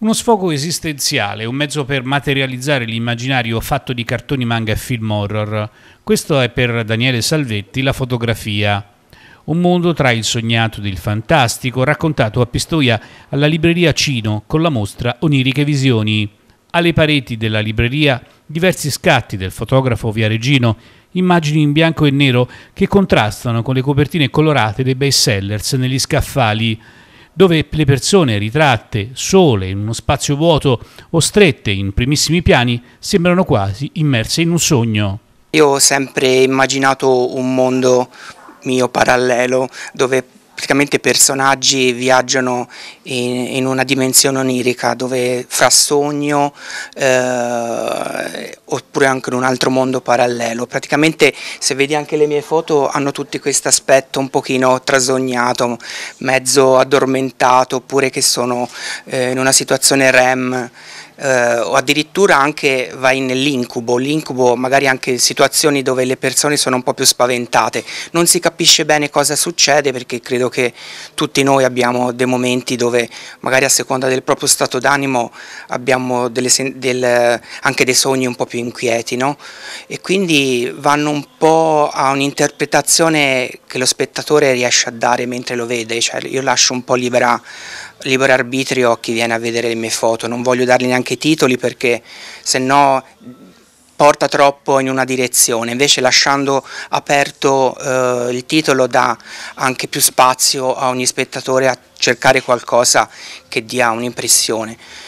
Uno sfogo esistenziale, un mezzo per materializzare l'immaginario fatto di cartoni manga e film horror. Questo è per Daniele Salvetti la fotografia. Un mondo tra il sognato ed il fantastico, raccontato a Pistoia alla libreria Cino con la mostra Oniriche Visioni. Alle pareti della libreria diversi scatti del fotografo Viareggino, immagini in bianco e nero che contrastano con le copertine colorate dei bestsellers negli scaffali dove le persone ritratte sole in uno spazio vuoto o strette in primissimi piani sembrano quasi immerse in un sogno. Io ho sempre immaginato un mondo mio parallelo dove praticamente personaggi viaggiano in, in una dimensione onirica dove fra sogno eh, oppure anche in un altro mondo parallelo. Praticamente se vedi anche le mie foto hanno tutti questo aspetto un pochino trasognato, mezzo addormentato oppure che sono eh, in una situazione REM eh, o addirittura anche vai nell'incubo, l'incubo magari anche in situazioni dove le persone sono un po' più spaventate, non si capisce bene cosa succede perché credo che tutti noi abbiamo dei momenti dove magari a seconda del proprio stato d'animo abbiamo delle, del, anche dei sogni un po' più inquieti no? e quindi vanno un po' a un'interpretazione che lo spettatore riesce a dare mentre lo vede, cioè io lascio un po' libera, libero arbitrio a chi viene a vedere le mie foto, non voglio dargli neanche anche i titoli perché se no porta troppo in una direzione, invece lasciando aperto eh, il titolo dà anche più spazio a ogni spettatore a cercare qualcosa che dia un'impressione.